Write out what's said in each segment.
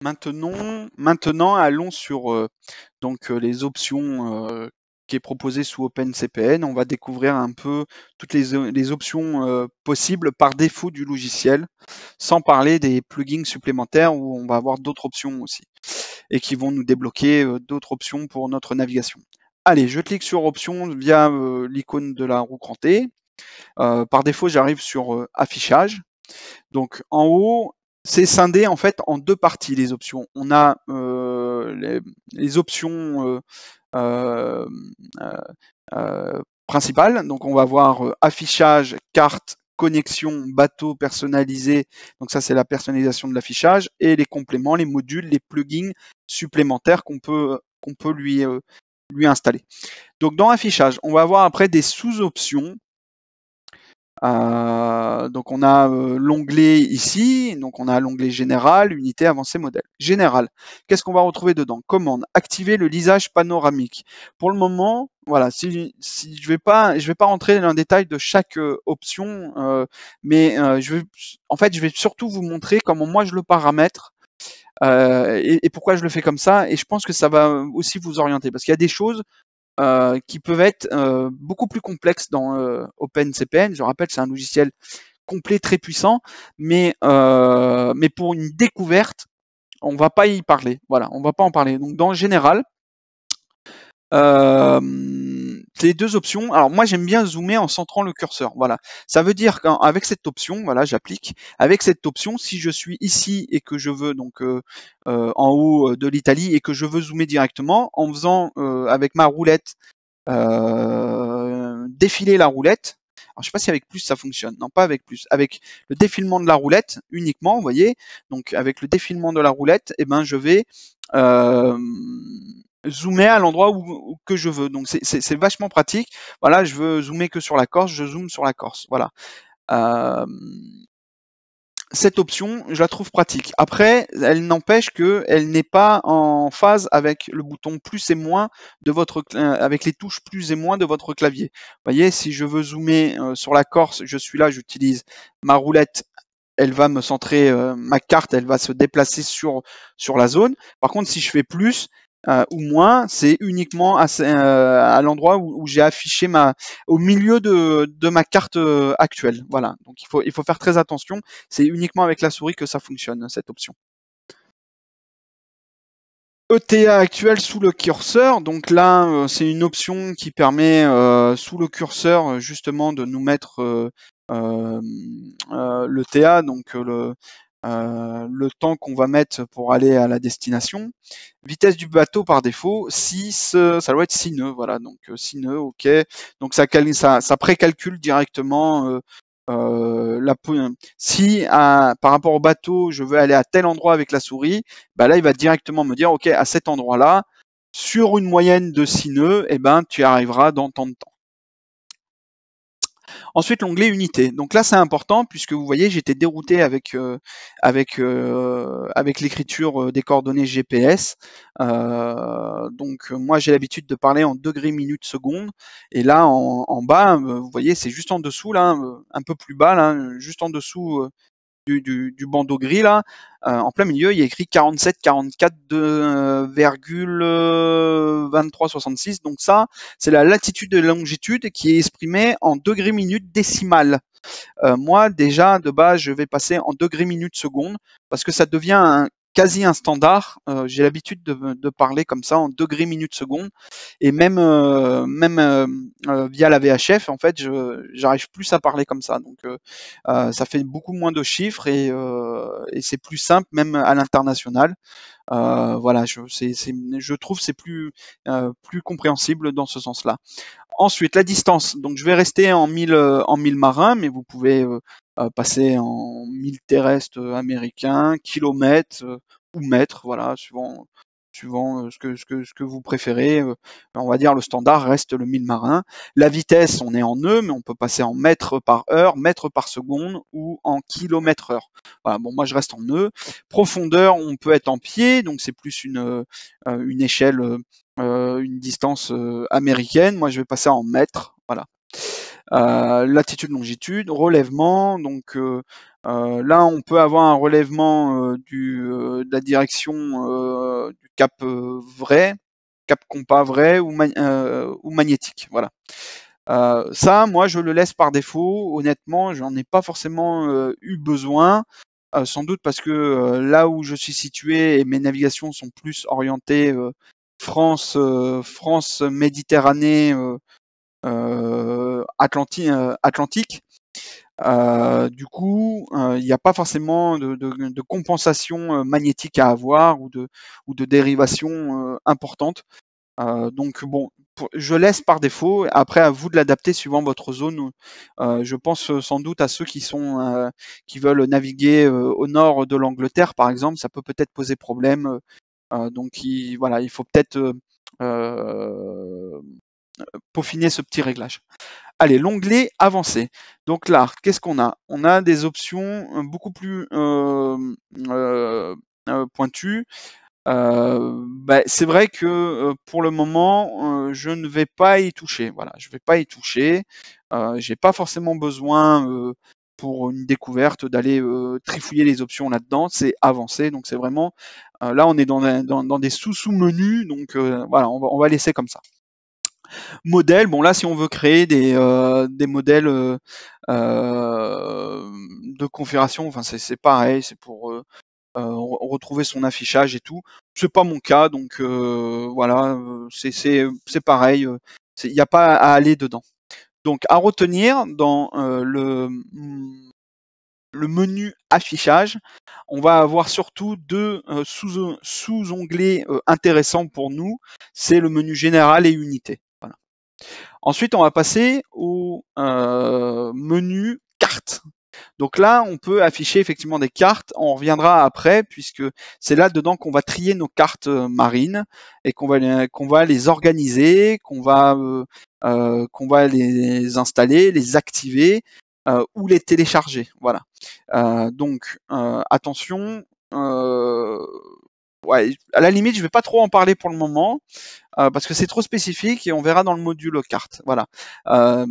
Maintenant, maintenant allons sur euh, donc euh, les options euh, qui est proposée sous OpenCPN. On va découvrir un peu toutes les, les options possibles par défaut du logiciel, sans parler des plugins supplémentaires où on va avoir d'autres options aussi et qui vont nous débloquer d'autres options pour notre navigation. Allez, je clique sur options via l'icône de la roue crantée. par défaut, j'arrive sur affichage. Donc en haut, c'est scindé en fait en deux parties les options. On a euh, les, options euh, euh, principales, donc on va voir affichage, carte, connexion, bateau personnalisé, donc ça c'est la personnalisation de l'affichage, et les compléments, les modules, les plugins supplémentaires qu'on peut, qu'on peut lui, lui installer. Donc dans affichage, on va avoir après des sous-options euh, donc on a euh, l'onglet ici, donc on a l'onglet général, unité, avancée, modèle. Général, qu'est-ce qu'on va retrouver dedans Commande, activer le lisage panoramique. Pour le moment, voilà, si, je vais pas, je vais pas rentrer dans le détail de chaque euh, option, mais je vais, en fait, je vais surtout vous montrer comment moi je le paramètre. Et, et pourquoi je le fais comme ça, et je pense que ça va aussi vous orienter, parce qu'il y a des choses euh, qui peuvent être euh, beaucoup plus complexes dans euh, OpenCPN. Je rappelle, c'est un logiciel complet, très puissant, mais, mais pour une découverte, on va pas y parler. Voilà, on va pas en parler. Donc, dans le général, les deux options. Alors moi j'aime bien zoomer en centrant le curseur. Voilà. Ça veut dire qu'avec cette option, voilà, j'applique. Avec cette option, si je suis ici et que je veux donc euh, euh, en haut euh, de l'Italie et que je veux zoomer directement, en faisant avec ma roulette défiler la roulette. Alors, je sais pas si avec plus ça fonctionne. Non, pas avec plus. Avec le défilement de la roulette uniquement, vous voyez. Donc avec le défilement de la roulette, et eh ben je vais zoomer à l'endroit où, que je veux. Donc c'est vachement pratique. Voilà, je veux zoomer que sur la Corse, je zoome sur la Corse. Voilà. Euh, cette option, je la trouve pratique. Après, elle n'empêche que elle n'est pas en phase avec le bouton plus et moins de votre euh, avec les touches plus et moins de votre clavier. Vous voyez, si je veux zoomer euh, sur la Corse, je suis là, j'utilise ma roulette elle va me centrer ma carte, elle va se déplacer sur sur la zone. Par contre, si je fais plus, euh, ou moins, c'est uniquement à, euh, l'endroit où, j'ai affiché ma, au milieu de, ma carte euh, actuelle. Voilà. Donc il faut, il faut faire très attention. C'est uniquement avec la souris que ça fonctionne, cette option. ETA actuel sous le curseur, donc là c'est une option qui permet sous le curseur justement de nous mettre euh, l'ETA, donc le, euh, le temps qu'on va mettre pour aller à la destination. Vitesse du bateau par défaut, 6, euh, ça doit être 6 nœuds, voilà, donc 6 euh, nœuds, ok. Donc ça, ça précalcule directement si par rapport au bateau, je veux aller à tel endroit avec la souris, bah là il va directement me dire ok à cet endroit-là, sur une moyenne de 6 nœuds, eh ben tu arriveras dans tant de temps. Ensuite, l'onglet unité. Donc là, c'est important puisque vous voyez, j'étais dérouté avec, euh, avec, euh, avec l'écriture euh, des coordonnées GPS. donc moi, j'ai l'habitude de parler en degrés, minutes, secondes. Et là, en, en bas, vous voyez, c'est juste en dessous, là, un peu plus bas, là, juste en dessous du, bandeau gris là, euh, en plein milieu, il y écrit 47 44 66 Donc ça, c'est la latitude et la longitude qui est exprimée en degrés minutes décimales. Euh, moi, déjà, de base, je vais passer en degrés minutes secondes parce que ça devient un, quasi un standard. Euh, j'ai l'habitude de, parler comme ça en degrés minutes secondes et même euh, même euh, via la VHF en fait, j'arrive plus à parler comme ça. Donc ça fait beaucoup moins de chiffres et, c'est plus simple même à l'international. voilà, je, sais je trouve c'est plus plus compréhensible dans ce sens-là. Ensuite, la distance. Donc, je vais rester en 1000 en 1000 marins, mais vous pouvez euh, passer en mille terrestres euh, américains, kilomètres euh, ou mètres, voilà, suivant suivant ce que, ce, ce que vous préférez. On va dire le standard reste le 1000 marin. La vitesse, on est en nœud, mais on peut passer en mètres par heure, mètres par seconde ou en kilomètres heure. Voilà, bon, moi je reste en nœud. Profondeur, on peut être en pied, donc c'est plus une, une échelle, une distance américaine. Moi je vais passer en mètres. Voilà. Euh, latitude, longitude, relèvement. Donc euh, euh, là, on peut avoir un relèvement du, de la direction du cap vrai, cap compas vrai ou, ou magnétique. Voilà. ça, moi, je le laisse par défaut. Honnêtement, j'en ai pas forcément eu besoin. sans doute parce que là où je suis situé et mes navigations sont plus orientées France, France, Méditerranée, euh, euh, atlantique. Euh, du coup, il n'y a pas forcément de, compensation magnétique à avoir ou de, ou de dérivation importante. donc bon, je laisse par défaut. Après, à vous de l'adapter suivant votre zone. je pense sans doute à ceux qui sont qui veulent naviguer au nord de l'Angleterre, par exemple. Ça peut peut-être poser problème. donc, voilà, il faut peut-être peaufiner ce petit réglage. Allez, l'onglet avancé. Donc là, qu'est-ce qu'on a On a des options euh, beaucoup plus euh, euh, pointues. Ben, c'est vrai que pour le moment, je ne vais pas y toucher. Voilà, je ne vais pas y toucher. J'ai pas forcément besoin pour une découverte d'aller trifouiller les options là-dedans. C'est avancé, donc c'est vraiment. là, on est dans, des sous-sous menus, donc voilà, on va laisser comme ça modèles. Bon là, si on veut créer des, euh, modèles euh, euh, de configuration, enfin c'est pareil, c'est pour retrouver son affichage et tout. C'est pas mon cas, donc voilà, c'est pareil. Il n'y a pas à aller dedans. Donc à retenir dans le menu affichage, on va avoir surtout deux sous-onglets intéressants pour nous. C'est le menu général et unité. Ensuite, on va passer au euh, menu cartes. Donc là, on peut afficher effectivement des cartes. On reviendra après puisque c'est là dedans qu'on va trier nos cartes euh, marines et qu'on va, les organiser, qu'on va, euh, les installer, les activer ou les télécharger. Voilà. donc attention ouais, à la limite, je ne vais pas trop en parler pour le moment euh, parce que c'est trop spécifique et on verra dans le module cartes. Voilà. Euh,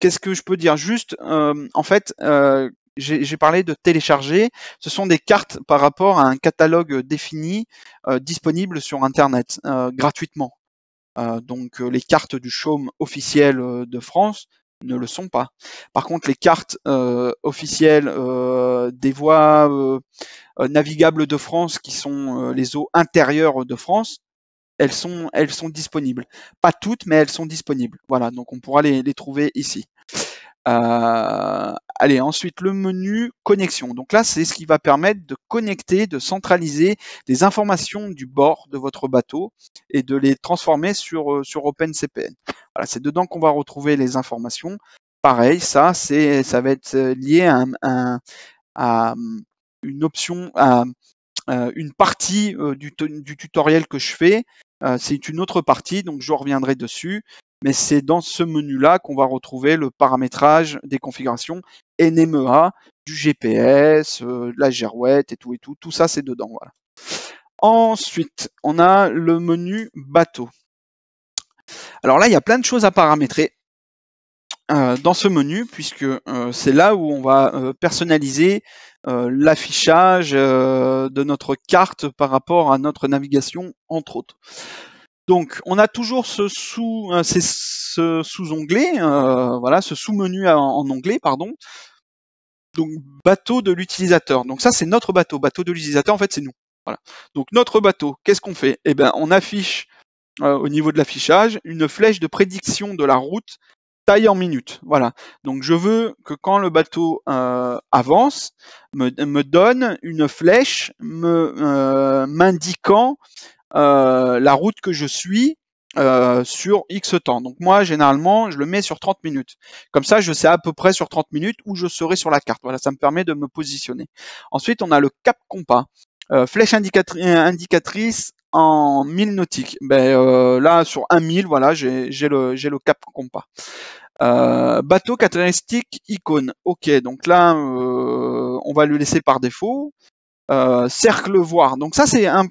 qu'est-ce que je peux dire Juste, euh, en fait, j'ai parlé de télécharger. Ce sont des cartes par rapport à un catalogue défini disponible sur Internet gratuitement. donc les cartes du chaume officiel de France ne le sont pas. Par contre, les cartes euh, officielles euh, des voies euh, navigables de France, qui sont les eaux intérieures de France, elles sont, elles sont disponibles. Pas toutes, mais elles sont disponibles. Voilà, donc on pourra les trouver ici. Euh, allez, ensuite le menu connexion. Donc là, c'est ce qui va permettre de connecter, de centraliser des informations du bord de votre bateau et de les transformer sur, euh, OpenCPN. Voilà, c'est dedans qu'on va retrouver les informations. Pareil, ça, c'est, ça va être euh, lié à, euh, une option, à, une partie du, tutoriel que je fais. c'est une autre partie, donc je reviendrai dessus mais c'est dans ce menu-là qu'on va retrouver le paramétrage des configurations NMEA, du GPS, euh, la girouette et tout et tout. Tout ça, c'est dedans. Voilà. Ensuite, on a le menu bateau. Alors là, il y a plein de choses à paramétrer. Euh, dans ce menu, puisque euh, c'est là où on va personnaliser l'affichage de notre carte par rapport à notre navigation, entre autres. Donc, on a toujours ce sous, euh, sous-onglet, euh, voilà, ce sous-menu en, anglais. pardon. Donc, bateau de l'utilisateur. Donc ça, c'est notre bateau. Bateau de l'utilisateur, en fait, c'est nous. Voilà. Donc notre bateau, qu'est-ce qu'on fait Eh bien, on affiche euh, au niveau de l'affichage une flèche de prédiction de la route taille en minutes. Voilà. Donc je veux que quand le bateau avance, me, donne une flèche me euh, m'indiquant euh, la route que je suis euh, sur X temps. Donc moi, généralement, je le mets sur 30 minutes. Comme ça, je sais à peu près sur 30 minutes où je serai sur la carte. Voilà, ça me permet de me positionner. Ensuite, on a le cap compas. Euh, flèche indicatrice en 1000 nautiques. Ben, là, sur 1000, voilà, j'ai le, cap compas. bateau caractéristique icône. Ok, donc là, on va le laisser par défaut. cercle voir. Donc ça, c'est un,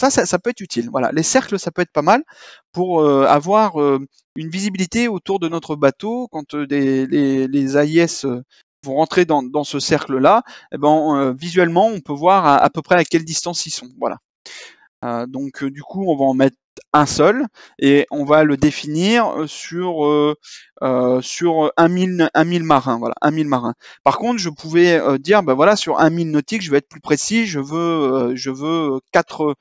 ça, ça, peut être utile. Voilà, les cercles, ça peut être pas mal pour euh, avoir euh, une visibilité autour de notre bateau quand euh, les, les, AIS vont rentrer dans, ce cercle-là. Eh ben, visuellement, on peut voir à, peu près à quelle distance ils sont. Voilà. donc, du coup, on va en mettre un seul et on va le définir sur euh, euh, sur 1000 marins voilà 1000 marins par contre je pouvais dire ben voilà sur 1000 nautiques je vais être plus précis je veux je veux 4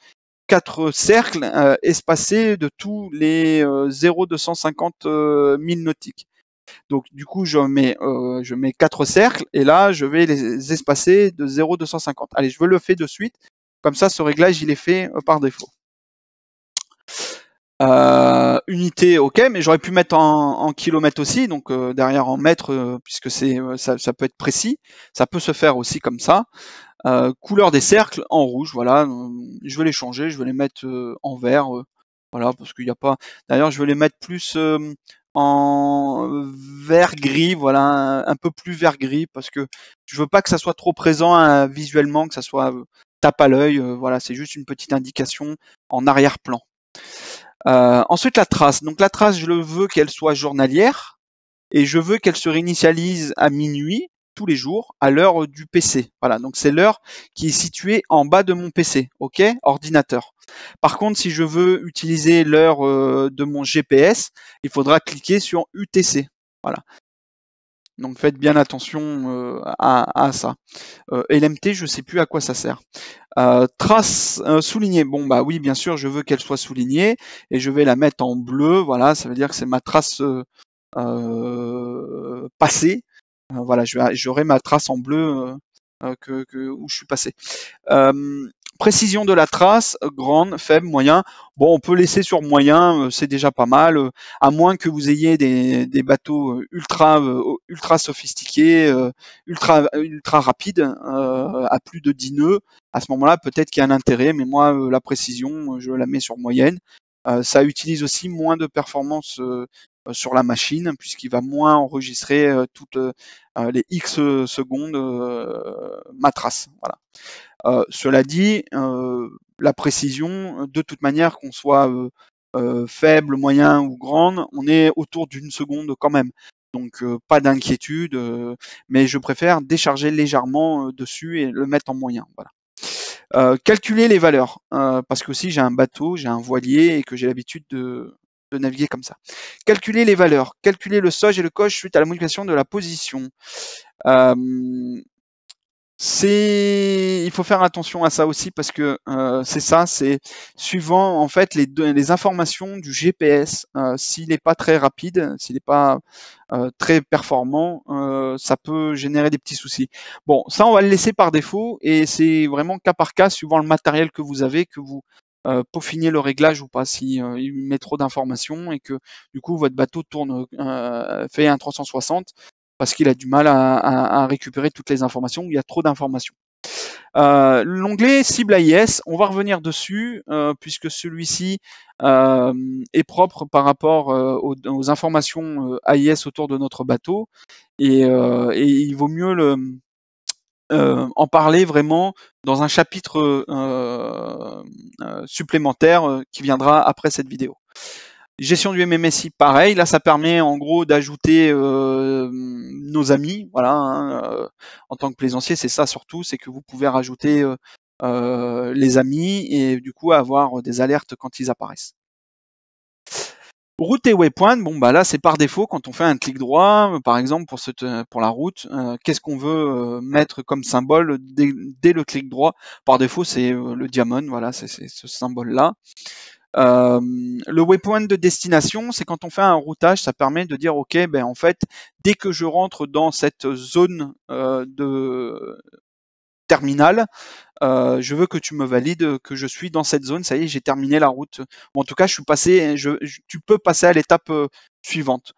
quatre cercles euh, espacés de tous les 0,250 euh, euh, nautiques. Donc du coup, je mets, je mets quatre cercles et là, je vais les espacer de 0,250. Allez, je veux le faire de suite. Comme ça, ce réglage, il est fait par défaut unité, ok, mais j'aurais pu mettre en, kilomètre kilomètres aussi, donc euh, derrière en mètres, euh, puisque c'est euh, ça, peut être précis, ça peut se faire aussi comme ça. couleur des cercles en rouge, voilà. je vais les changer, je vais les mettre en vert, voilà, parce qu'il n'y a pas. D'ailleurs, je vais les mettre plus en vert gris, voilà, un, peu plus vert gris, parce que je veux pas que ça soit trop présent hein, visuellement, que ça soit tape à l'œil. voilà, c'est juste une petite indication en arrière-plan. Euh, ensuite, la trace. Donc la trace, je veux qu'elle soit journalière et je veux qu'elle se réinitialise à minuit tous les jours à l'heure du PC. Voilà, donc c'est l'heure qui est située en bas de mon PC, ok, ordinateur. Par contre, si je veux utiliser l'heure euh, de mon GPS, il faudra cliquer sur UTC. Voilà. Donc faites bien attention euh, à, à, ça. Euh, LMT, je sais plus à quoi ça sert. Euh, trace soulignée. Bon bah oui, bien sûr, je veux qu'elle soit soulignée et je vais la mettre en bleu. Voilà, ça veut dire que c'est ma trace passée. voilà, j'aurai ma trace en bleu euh, que, où je suis passé. Euh, précision de la trace, grande, faible, moyen. Bon, on peut laisser sur moyen, euh, c'est déjà pas mal, à moins que vous ayez des, bateaux ultra, ultra sophistiqués, ultra, ultra rapides, à plus de 10 nœuds. À ce moment-là, peut-être qu'il y a un intérêt, mais moi, la précision, je la mets sur moyenne. ça utilise aussi moins de performance euh, sur la machine puisqu'il va moins enregistrer euh, toutes euh, les X secondes ma trace. Voilà. cela dit, la précision, de toute manière, qu'on soit faible, moyen ou grande, on est autour d'une seconde quand même. Donc pas d'inquiétude, mais je préfère décharger légèrement dessus et le mettre en moyen. Voilà. calculer les valeurs, parce que si j'ai un bateau, j'ai un voilier et que j'ai l'habitude de, de naviguer comme ça. Calculer les valeurs, calculer le SOJ et le coche suite à la modification de la position. Euh, c'est, il faut faire attention à ça aussi parce que euh, c'est ça, c'est suivant en fait les, informations du GPS. Euh, s'il n'est pas très rapide, s'il n'est pas très performant, ça peut générer des petits soucis. Bon, ça on va le laisser par défaut et c'est vraiment cas par cas suivant le matériel que vous avez que vous euh, peaufiner le réglage ou pas si euh, met trop d'informations et que du coup votre bateau tourne euh, fait un 360 parce qu'il a du mal à, récupérer toutes les informations il y a trop d'informations. L'onglet cible AIS, on va revenir dessus puisque celui-ci est propre par rapport aux, informations AIS autour de notre bateau et il vaut mieux le euh, en parler vraiment dans un chapitre euh, euh, supplémentaire qui viendra après cette vidéo. Gestion du MMSI, pareil, là ça permet en gros d'ajouter nos amis, voilà, hein, en tant que plaisancier, c'est ça surtout, c'est que vous pouvez rajouter les amis et du coup avoir des alertes quand ils apparaissent. Route et waypoint, bon bah là c'est par défaut quand on fait un clic droit, par exemple pour, cette, pour la route, euh, qu'est-ce qu'on veut euh, mettre comme symbole dès, le clic droit Par défaut c'est euh, le diamant, voilà c'est ce symbole là. le waypoint de destination, c'est quand on fait un routage, ça permet de dire ok ben en fait dès que je rentre dans cette zone de Terminal, euh, je veux que tu me valides que je suis dans cette zone, ça y est, j'ai terminé la route. en tout cas, je suis passé, tu peux passer à l'étape euh, suivante.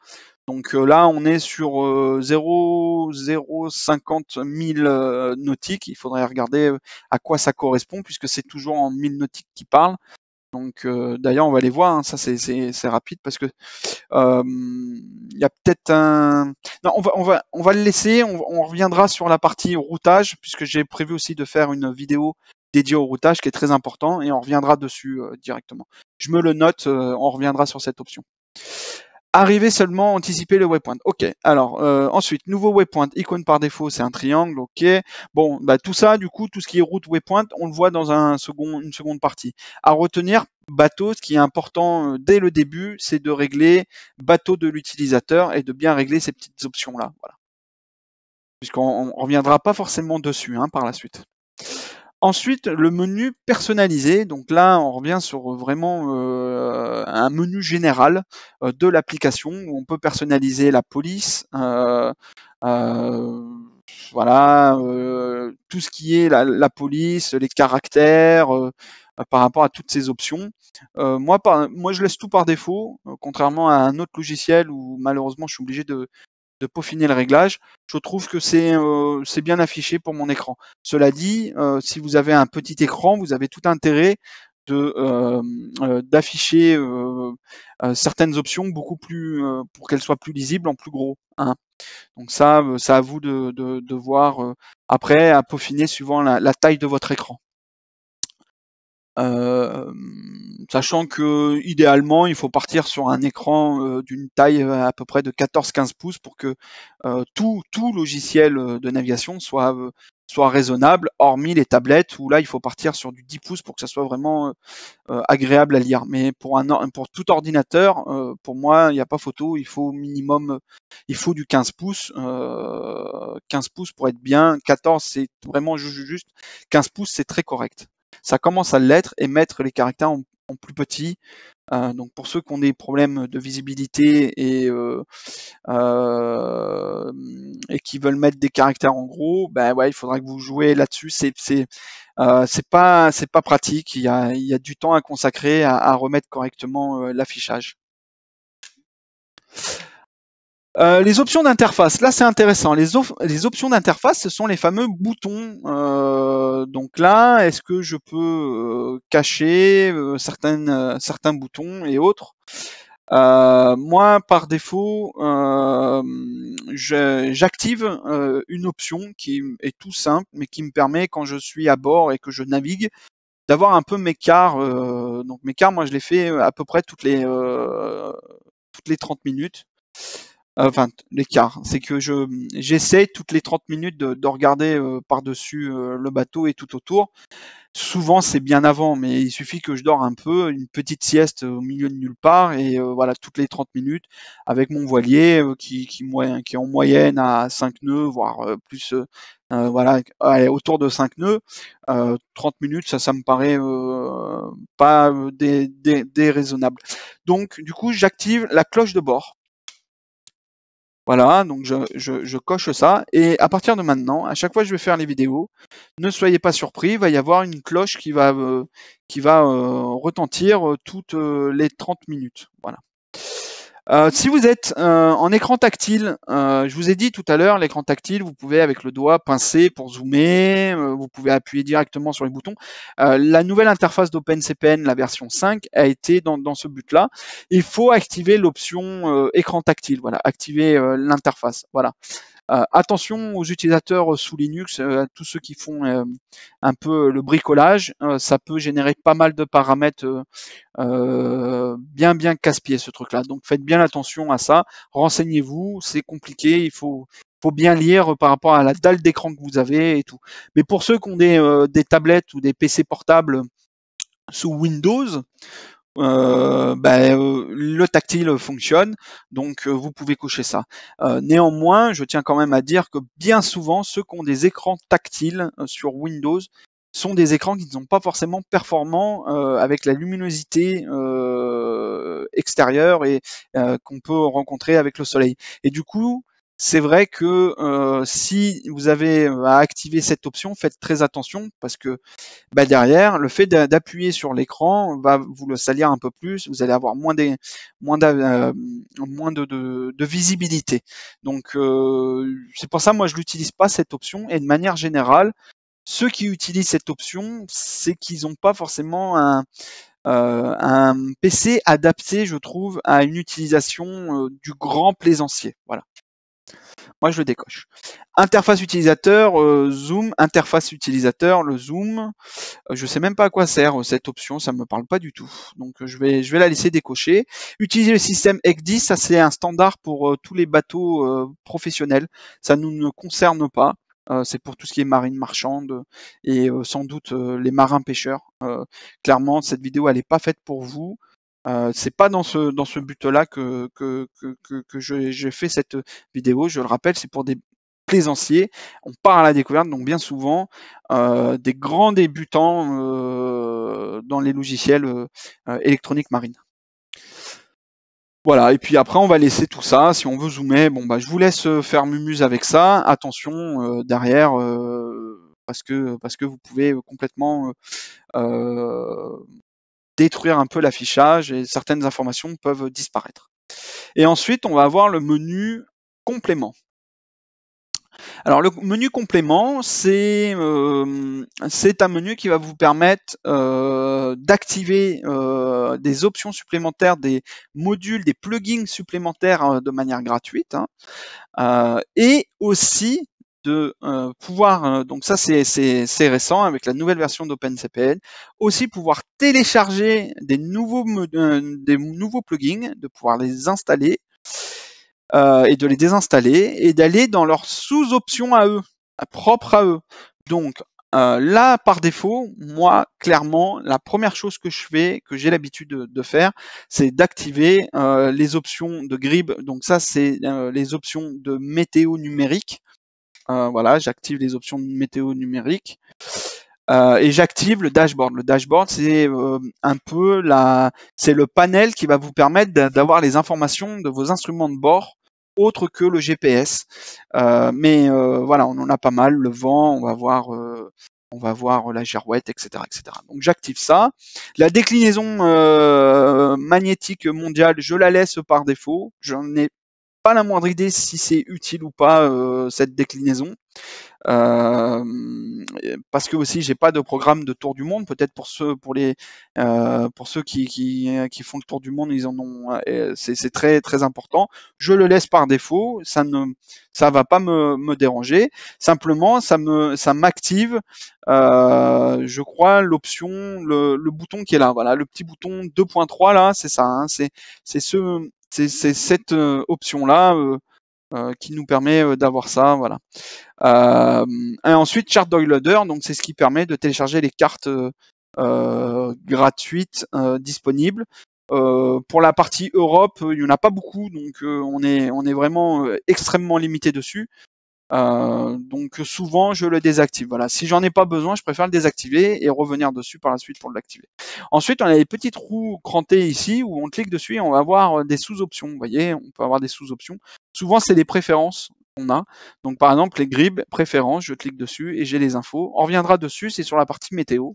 Donc euh, là, on est sur 0050 000 nautiques. Il faudrait regarder à quoi ça correspond, puisque c'est toujours en 1000 nautiques qui parle. Donc euh, d'ailleurs on va les voir, hein. ça c'est rapide parce que euh, il y a peut-être un. Non, on va on va on va le laisser. On, reviendra sur la partie routage puisque j'ai prévu aussi de faire une vidéo dédiée au routage qui est très important et on reviendra dessus euh, directement. Je me le note, on reviendra sur cette option. Arriver seulement, anticiper le waypoint. Ok. Alors euh, ensuite, nouveau waypoint, icône par défaut, c'est un triangle. Ok. Bon, bah tout ça, du coup, tout ce qui est route waypoint, on le voit dans un second, une seconde partie. À retenir, bateau, ce qui est important euh, dès le début, c'est de régler bateau de l'utilisateur et de bien régler ces petites options là. Voilà. Puisqu'on reviendra pas forcément dessus hein, par la suite. Ensuite, le menu personnalisé. Donc là, on revient sur euh, vraiment euh, un menu général euh, de l'application où on peut personnaliser la police, voilà, tout ce qui est la, police, les caractères par rapport à toutes ces options. moi, par, moi, je laisse tout par défaut, contrairement à un autre logiciel où malheureusement je suis obligé de, de peaufiner le réglage. Je trouve que c'est euh, bien affiché pour mon écran. Cela dit, euh, si vous avez un petit écran, vous avez tout intérêt euh, d'afficher certaines options beaucoup plus pour qu'elles soient plus lisibles en plus gros. Hein. Donc ça, c'est à vous de, voir après à peaufiner suivant la taille de votre écran. Euh, sachant que idéalement, il faut partir sur un écran euh, d'une taille euh, à peu près de 14-15 pouces pour que tout, logiciel de navigation soit, soit raisonnable, hormis les tablettes où là, il faut partir sur du 10 pouces pour que ça soit vraiment agréable à lire. Mais pour, un, pour tout ordinateur, pour moi, il n'y a pas photo, il faut minimum, il faut du 15 pouces. 15 pouces pour être bien, 14 c'est vraiment juste, 15 pouces c'est très correct. Ça commence à l'être et mettre les caractères en, plus petit. Euh, donc pour ceux qui ont des problèmes de visibilité et, euh, euh, et qui veulent mettre des caractères en gros, ben ouais, il faudra que vous jouez là-dessus. C'est c'est pas c'est pas pratique. Il y a, du temps à consacrer à remettre correctement l'affichage. Euh, les options d'interface, là c'est intéressant. Les, options d'interface, ce sont les fameux boutons. Euh, donc là, est-ce que je peux euh, cacher certains boutons et autres Moi, par défaut, j'active une option qui est tout simple, mais qui me permet quand je suis à bord et que je navigue, d'avoir un peu mes quarts. donc mes quarts, moi je les fais à peu près toutes les toutes les 30 minutes. Euh, enfin l'écart, c'est que je j'essaie toutes les 30 minutes de, regarder euh, par-dessus euh, le bateau et tout autour. Souvent c'est bien avant, mais il suffit que je dors un peu, une petite sieste au milieu de nulle part et voilà toutes les 30 minutes avec mon voilier qui qui, qui est en moyenne à 5 nœuds voire plus voilà autour de 5 nœuds. 30 minutes ça ça me paraît pas déraisonnable. Donc du coup j'active la cloche de bord voilà, donc je, coche ça. Et à partir de maintenant, à chaque fois que je vais faire les vidéos, ne soyez pas surpris, il va y avoir une cloche qui va, euh, qui va euh, retentir euh, toutes les 30 minutes. Voilà. Euh, si vous êtes euh, en écran tactile, euh, je vous ai dit tout à l'heure, l'écran tactile, vous pouvez avec le doigt pincer pour zoomer, vous pouvez appuyer directement sur les boutons. la nouvelle interface d'OpenCPN, la version 5, a été dans, dans ce but-là. Il faut activer l'option écran tactile, voilà, activer l'interface, voilà. Euh, attention aux utilisateurs euh, sous Linux, euh, à tous ceux qui font un peu le bricolage, ça peut générer pas mal de paramètres bien bien casse-pieds ce truc-là. Donc faites bien attention à ça, renseignez-vous, c'est compliqué, il faut faut bien lire par rapport à la dalle d'écran que vous avez et tout. Mais pour ceux qui ont des, des tablettes ou des PC portables sous Windows, euh, ben, euh, le tactile fonctionne, donc euh, vous pouvez cocher ça. néanmoins, je tiens quand même à dire que bien souvent, ceux qui ont des écrans tactiles sur Windows sont des écrans qui ne sont pas forcément performants avec la luminosité extérieure et qu'on peut rencontrer avec le soleil. Et du coup, c'est vrai que euh, si vous avez euh, à activer cette option, faites très attention parce que bah, derrière, le fait d'appuyer sur l'écran va vous le salir un peu plus, vous allez avoir moins, des, moins, euh, de, visibilité. Donc c'est pour ça moi je l'utilise pas cette option et de manière générale, ceux qui utilisent cette option, c'est qu'ils n'ont pas forcément un, PC adapté, je trouve, à une utilisation du grand plaisancier. Voilà. Moi, je le décoche. Interface utilisateur, euh, zoom, interface utilisateur, le zoom. Euh, je ne sais même pas à quoi sert euh, cette option, ça ne me parle pas du tout. Donc, je vais, la laisser décocher. Utiliser le système ECDIS, ça c'est un standard pour tous les bateaux professionnels. Ça nous ne concerne pas. c'est pour tout ce qui est marine marchande et sans doute les marins pêcheurs. clairement, cette vidéo, elle n'est pas faite pour vous. Euh, c'est pas dans ce dans ce but-là que que, que, que je, cette vidéo. Je le rappelle, c'est pour des plaisanciers. On part à la découverte, donc bien souvent euh, des grands débutants euh, dans les logiciels électroniques marines. Voilà, et puis après on va laisser tout ça. Si on veut zoomer, bon bah je vous laisse faire mumuse avec ça. Attention derrière parce que parce que vous pouvez complètement détruire un peu l'affichage et certaines informations peuvent disparaître. Et ensuite, on va avoir le menu complément. Alors le menu complément, c'est euh, un menu qui va vous permettre euh, d'activer euh, des options supplémentaires, des modules, des plugins supplémentaires de manière gratuite, hein. et aussi de euh, pouvoir, euh, donc ça c'est, récent avec la nouvelle version d'OpenCPL, aussi pouvoir télécharger des nouveaux, euh, des nouveaux plugins, de pouvoir les installer et de les désinstaller et d'aller dans leurs sous-options à eux, propres à eux. Donc là, par défaut, moi, clairement, la première chose que je fais, que j'ai l'habitude de, de faire, c'est d'activer les options de GRIB. Donc ça, c'est les options de météo numérique euh, voilà, j'active les options météo numérique. Euh, et j'active le dashboard. Le dashboard, c'est euh, un peu la, c'est le panel qui va vous permettre d'avoir les informations de vos instruments de bord autres que le GPS. mais voilà, on en a pas mal. Le vent, on va voir, on va voir la girouette, etc., etc. Donc j'active ça. La déclinaison magnétique mondiale, je la laisse par défaut. J'en ai pas la moindre idée si c'est utile ou pas euh, cette déclinaison. Euh, parce que aussi j'ai pas de programme de tour du monde. Peut-être pour ceux pour les euh, pour ceux qui, qui, qui font le tour du monde, ils en ont. Euh, c'est très très important. Je le laisse par défaut. Ça ne ça va pas me, me déranger. Simplement, ça me ça m'active. je crois l'option le, le, bouton qui est là. Voilà, le petit bouton 2.3 là, c'est ça. Hein. c'est c'est ce c'est cette option là euh, qui nous permet euh, d'avoir ça. Voilà. Euh, et ensuite, Chart doyloader donc c'est ce qui permet de télécharger les cartes gratuites disponibles. pour la partie Europe, il n'y en a pas beaucoup, donc on est on est vraiment extrêmement limité dessus. Euh, donc souvent je le désactive. Voilà, si j'en ai pas besoin, je préfère le désactiver et revenir dessus par la suite pour l'activer. Ensuite, on a les petites roues crantées ici où on clique dessus et on va avoir euh, des sous-options. Vous voyez, on peut avoir des sous-options. Souvent, c'est les préférences qu'on a. Donc par exemple, les gribes préférences, je clique dessus et j'ai les infos. On reviendra dessus, c'est sur la partie météo.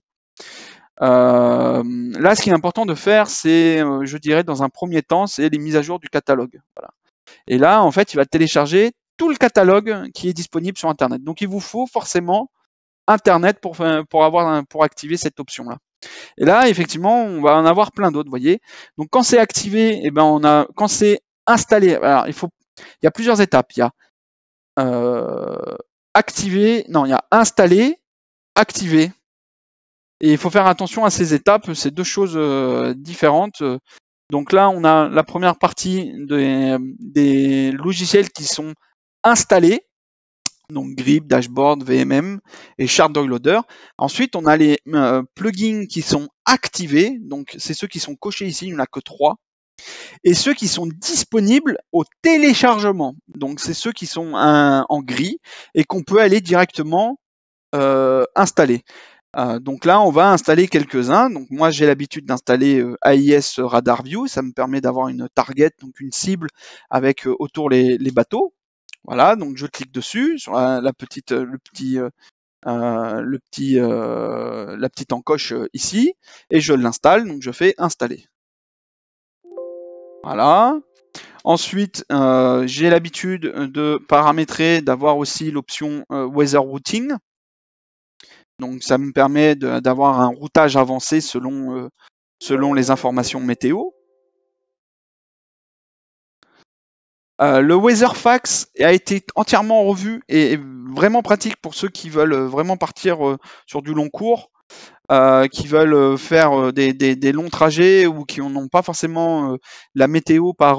Euh, là, ce qui est important de faire, c'est, euh, je dirais, dans un premier temps, c'est les mises à jour du catalogue. Et là, en fait, il va télécharger tout le catalogue qui est disponible sur Internet. Donc il vous faut forcément Internet pour, euh, pour, avoir, pour activer cette option-là. Et là, effectivement, on va en avoir plein d'autres, vous voyez. Donc quand c'est activé, eh ben, on a, quand c'est installé, alors il faut, il y a plusieurs étapes. Il y a euh, activer, non, il y a installer, activer. Et il faut faire attention à ces étapes, c'est deux choses euh, différentes. Donc là, on a la première partie des logiciels qui sont installés. Donc grip, dashboard, VMM et chart loader. Ensuite, on a les euh, plugins qui sont activés. Donc c'est ceux qui sont cochés ici, il n'y en a que trois et ceux qui sont disponibles au téléchargement. Donc c'est ceux qui sont euh, en gris et qu'on peut aller directement euh, installer. Euh, donc là, on va installer quelques-uns. Donc moi, j'ai l'habitude d'installer AIS Radar View. Ça me permet d'avoir une target, donc une cible avec autour les, bateaux. Voilà, donc je clique dessus sur la, petite, euh, le petit, euh, euh, le petit, la petite encoche ici, et je l'installe. Donc je fais installer. Voilà. Ensuite, j'ai l'habitude de paramétrer, d'avoir aussi l'option Weather Routing. Donc ça me permet d'avoir un routage avancé selon, selon les informations météo. Euh, le Weatherfax a été entièrement revu et, vraiment pratique pour ceux qui veulent euh, vraiment partir euh, sur du long cours, qui veulent faire des, longs trajets ou qui n'ont pas forcément la météo par,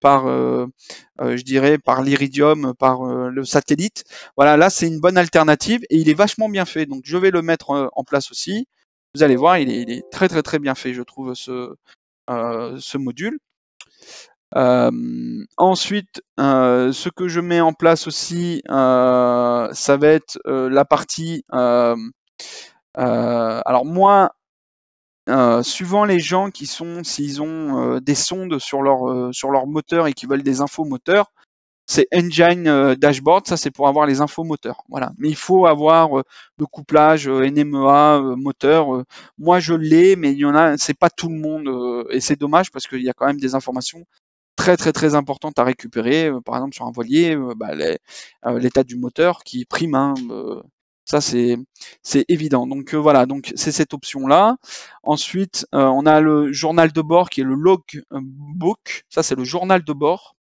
par je dirais, par l'iridium, par le satellite. Voilà, là c'est une bonne alternative et il est vachement bien fait. Donc je vais le mettre en, place aussi. Vous allez voir, il est, très très très bien fait, je trouve, ce module. Euh, ensuite, euh, ce que je mets en place aussi, euh, ça va être la partie. alors moi, suivant les gens qui sont, s'ils ont des sondes sur leur sur leur moteur et qui veulent des infos moteurs, c'est Engine Dashboard, ça c'est pour avoir les infos moteurs. Voilà. Mais il faut avoir le couplage NMEA moteur. moi je l'ai, mais il y en a, c'est pas tout le monde et c'est dommage parce qu'il y a quand même des informations très très très importante à récupérer. Euh, par exemple, sur un voilier, euh, bah, euh, l'état du moteur qui prime. Hein, ça, c'est c'est évident. Donc voilà, donc c'est cette option là. Ensuite, on a le journal de bord qui est le log book. Ça, c'est le journal de bord.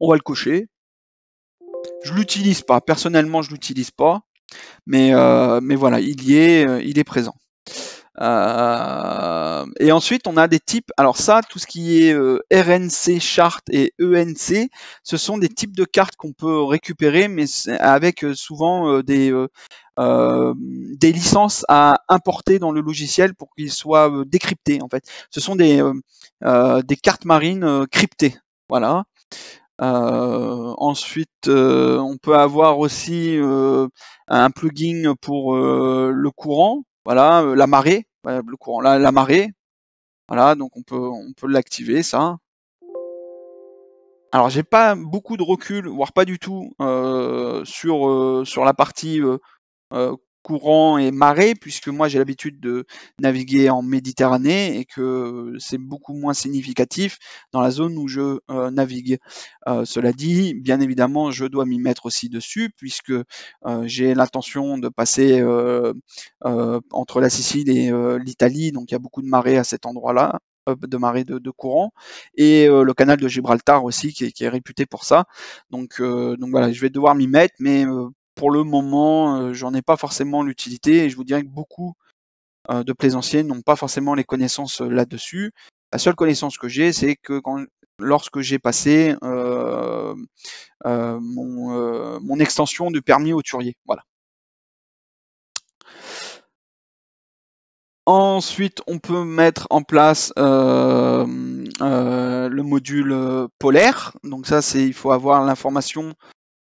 On va le cocher. Je l'utilise pas. Personnellement, je l'utilise pas. Mais mmh. mais voilà, il y est, il est présent. Euh, et ensuite, on a des types. Alors ça, tout ce qui est euh, RNC chart et ENC, ce sont des types de cartes qu'on peut récupérer, mais avec euh, souvent des licences à importer dans le logiciel pour qu'ils soient décryptés. En fait, ce sont des cartes marines cryptées. Voilà. ensuite, on peut avoir aussi un plugin pour le courant, voilà, euh, la marée, le courant, la, marée. Voilà, donc on peut, on peut l'activer, ça. Alors j'ai pas beaucoup de recul, voire pas du tout, euh, sur, euh, sur la partie courant et marée, puisque moi j'ai l'habitude de naviguer en Méditerranée et que c'est beaucoup moins significatif dans la zone où je euh, navigue. Euh, cela dit, bien évidemment, je dois m'y mettre aussi dessus, puisque euh, j'ai l'intention de passer entre la Sicile et l'Italie, donc il y a beaucoup de marées à cet endroit-là de marée de, courant et le canal de Gibraltar aussi qui est, réputé pour ça donc donc voilà je vais devoir m'y mettre mais pour le moment, euh, j'en ai pas forcément l'utilité et je vous dirais que beaucoup euh, de plaisanciers n'ont pas forcément les connaissances euh, là-dessus. La seule connaissance que j'ai, c'est que lorsque j'ai passé mon, extension du permis au Voilà. Ensuite, on peut mettre en place le module polaire. Donc ça, c'est il faut avoir l'information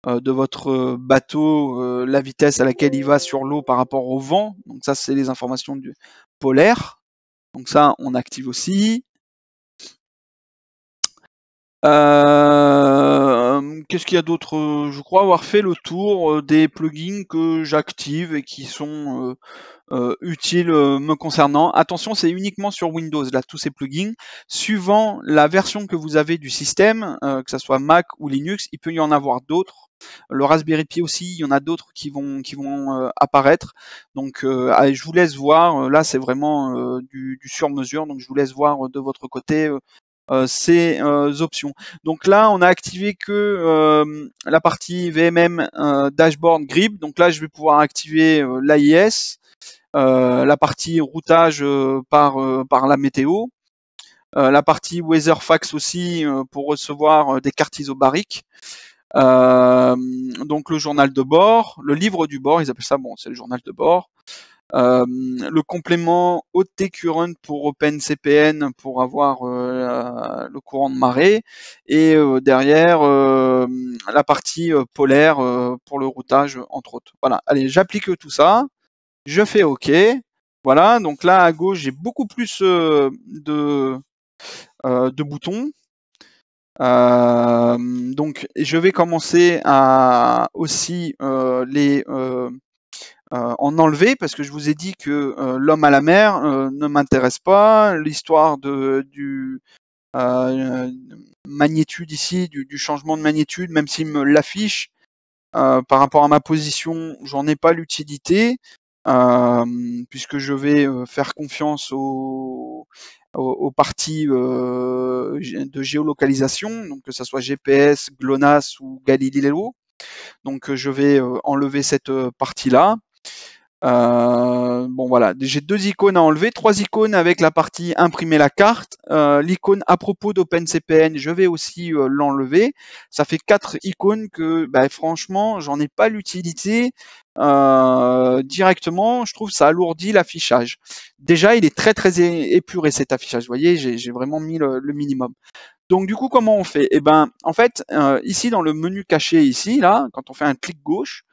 euh, de votre euh, bateau, euh, la vitesse à laquelle il va sur l'eau par rapport au vent. Donc ça, c'est les informations du polaire. Donc ça, on active aussi. Euh, euh, qu'est-ce qu'il y a d'autre euh, Je crois avoir fait le tour euh, des plugins que j'active et qui sont utiles me concernant. Attention, c'est uniquement sur Windows, là, tous ces plugins. Suivant la version que vous avez du système, que ce soit Mac ou Linux, il peut y en avoir d'autres. Le Raspberry Pi aussi, il y en a d'autres qui vont, qui vont apparaître. Donc, je vous laisse voir. Là, c'est vraiment du, du sur-mesure. Donc, je vous laisse voir de votre côté euh, ces euh, options. Donc là, on a activé que euh, la partie VMM dashboard grip. Donc là, je vais pouvoir activer l'AIS, la partie routage par par la météo. la partie Weather Fax aussi pour recevoir des cartes isobariques. donc le journal de bord, le livre du bord, ils appellent ça, bon, c'est le journal de bord. Euh, le complément OT Current pour OpenCPN pour avoir euh, le courant de marée et euh, derrière la partie polaire pour le routage entre autres. Voilà, allez, j'applique tout ça, je fais OK. Voilà, donc là à gauche j'ai beaucoup plus de, de boutons. donc je vais commencer à aussi les euh, en enlever parce que je vous ai dit que euh, l'homme à la mer euh, ne m'intéresse pas, l'histoire de du magnitude ici, du, changement de magnitude, même s'il me l'affiche par rapport à ma position, j'en ai pas l'utilité. puisque je vais faire confiance aux, parties de géolocalisation, donc que ce soit GPS, GLONASS ou Galileo. Donc je vais enlever cette partie-là. Euh, bon voilà, j'ai deux icônes à enlever, trois icônes avec la partie imprimer la carte. Euh, l'icône à propos d'OpenCPN, je vais aussi euh, l'enlever. Ça fait quatre icônes que, bah, franchement, j'en ai pas l'utilité directement. Je trouve ça alourdit l'affichage. Déjà, il est très très épuré cet affichage. Vous voyez, j'ai vraiment mis le, minimum. Donc du coup, comment on fait Eh ben, en fait, ici dans le menu caché ici, là, quand on fait un clic gauche,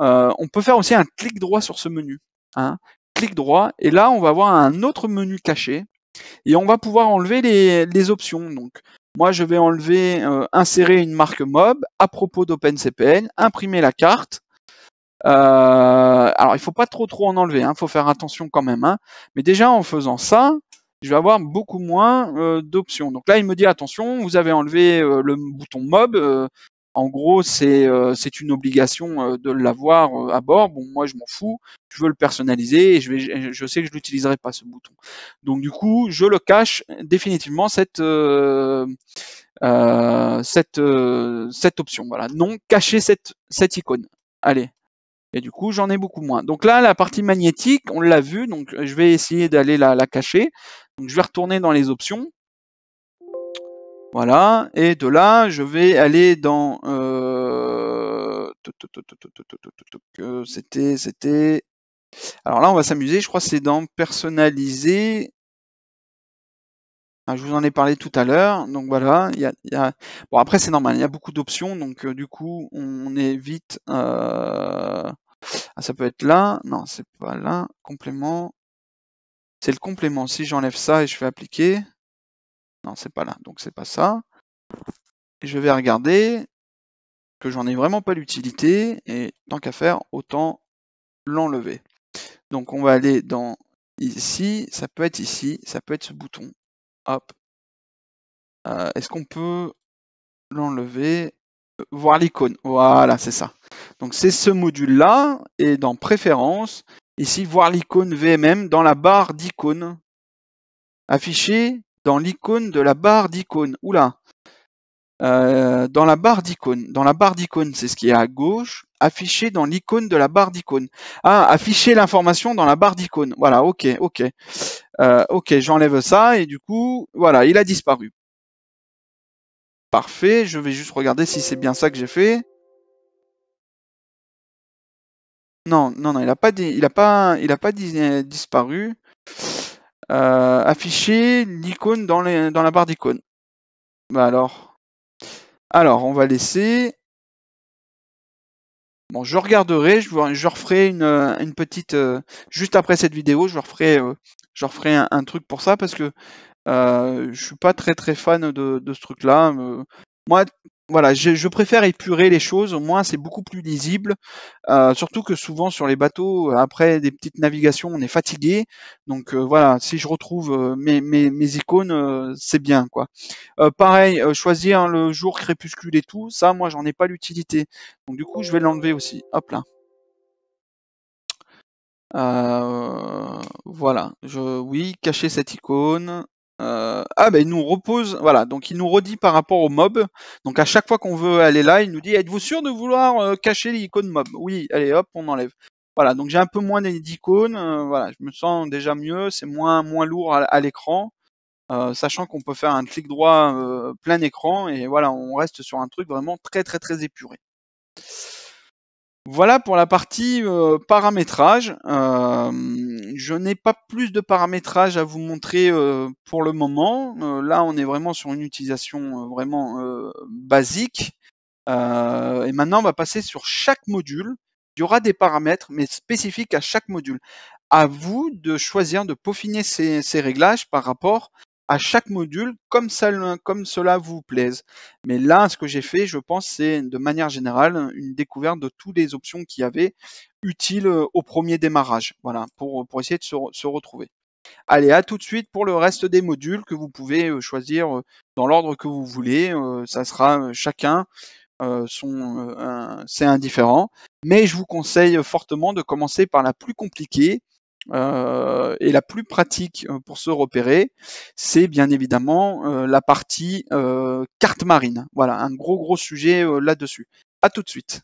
euh, on peut faire aussi un clic droit sur ce menu. Hein. Clic droit, et là on va avoir un autre menu caché, et on va pouvoir enlever les, options. Donc moi je vais enlever euh, insérer une marque mob à propos d'OpenCPN, imprimer la carte. Euh, alors il faut pas trop trop en enlever, il hein, faut faire attention quand même. Hein. Mais déjà en faisant ça, je vais avoir beaucoup moins d'options. Donc là, il me dit attention, vous avez enlevé le bouton mob, en gros, c'est euh, une obligation euh, de l'avoir euh, à bord. Bon, moi, je m'en fous. Je veux le personnaliser et je, vais, je sais que je n'utiliserai pas ce bouton. Donc, du coup, je le cache définitivement cette cette cette option. Voilà, non cacher cette cette icône. Allez. Et du coup, j'en ai beaucoup moins. Donc là, la partie magnétique, on l'a vu. Donc, je vais essayer d'aller la, la cacher. Donc, je vais retourner dans les options. Voilà, et de là, je vais aller dans... Euh... C'était, c'était... Alors là, on va s'amuser, je crois que c'est dans personnaliser. Ah, je vous en ai parlé tout à l'heure, donc voilà. Y y a... Bon, après, c'est normal, il y a beaucoup d'options, donc euh, du coup, on est vite... Euh, ah, ça peut être là, non, c'est pas là, complément. C'est le complément, si j'enlève ça et je fais appliquer... Non, c'est pas là, donc c'est pas ça. je vais regarder que j'en ai vraiment pas l'utilité, et tant qu'à faire, autant l'enlever. Donc on va aller dans ici, ça peut être ici, ça peut être ce bouton. Hop. Euh, est-ce qu'on peut l'enlever euh, Voir l'icône. Voilà, c'est ça. Donc c'est ce module-là, et dans préférence, ici, voir l'icône VMM dans la barre d'icônes. Afficher dans l'icône de la barre d'icônes. Oula euh, dans la barre d'icônes. Dans la barre d'icônes, c'est ce qui est à gauche. Afficher dans l'icône de la barre d'icônes. Ah, afficher l'information dans la barre d'icônes. Voilà, ok, ok. Euh, ok, j'enlève ça et du coup, voilà, il a disparu. Parfait, je vais juste regarder si c'est bien ça que j'ai fait. Non, non, non, il n'a pas disparu. Euh, afficher l'icône dans, dans la barre d'icônes. Bah, alors. Alors, on va laisser. Bon, je regarderai, je, je referai une, petite. Euh, juste après cette vidéo, je referai, euh, je un, truc pour ça parce que je je suis pas très très fan de, de ce truc-là. moi, voilà, je, préfère épurer les choses, au moins c'est beaucoup plus lisible. Euh, surtout que souvent sur les bateaux, euh, après des petites navigations, on est fatigué. Donc euh, voilà, si je retrouve mes, icônes, c'est bien quoi. pareil, choisir hein, le jour crépuscule et tout, ça moi j'en ai pas l'utilité. Donc du coup je vais l'enlever aussi. Hop là. voilà, je, oui, cacher cette icône, euh, ah ben il nous repose, voilà, donc il nous redit par rapport au mob. Donc à chaque fois qu'on veut aller là, il nous dit êtes-vous sûr de vouloir euh, cacher l'icône mob Oui, allez hop, on enlève. Voilà, donc j'ai un peu moins d'icônes, euh, voilà, je me sens déjà mieux, c'est moins moins lourd à, à l'écran, sachant qu'on peut faire un clic droit plein écran et voilà, on reste sur un truc vraiment très très très épuré. Voilà pour la partie euh, paramétrage. Euh, je n'ai pas plus de paramétrage à vous montrer euh, pour le moment. là, on est vraiment sur une utilisation vraiment basique. et maintenant, on va passer sur chaque module. Il y aura des paramètres, mais spécifiques à chaque module. À vous de choisir de peaufiner ces réglages par rapport à chaque module comme, comme cela vous plaise. Mais là, ce que j'ai fait, je pense, c'est de manière générale une découverte de toutes les options qu'il y avait utiles euh, au premier démarrage, voilà, pour, essayer de se, se retrouver. Allez, à tout de suite pour le reste des modules que vous pouvez euh, choisir euh, dans l'ordre que vous voulez. Ça sera chacun c'est indifférent. Mais je vous conseille fortement de commencer par la plus compliquée euh, et la plus pratique euh, pour se repérer, c'est bien évidemment euh, la partie carte marine. Voilà, un gros gros sujet là-dessus. À tout de suite.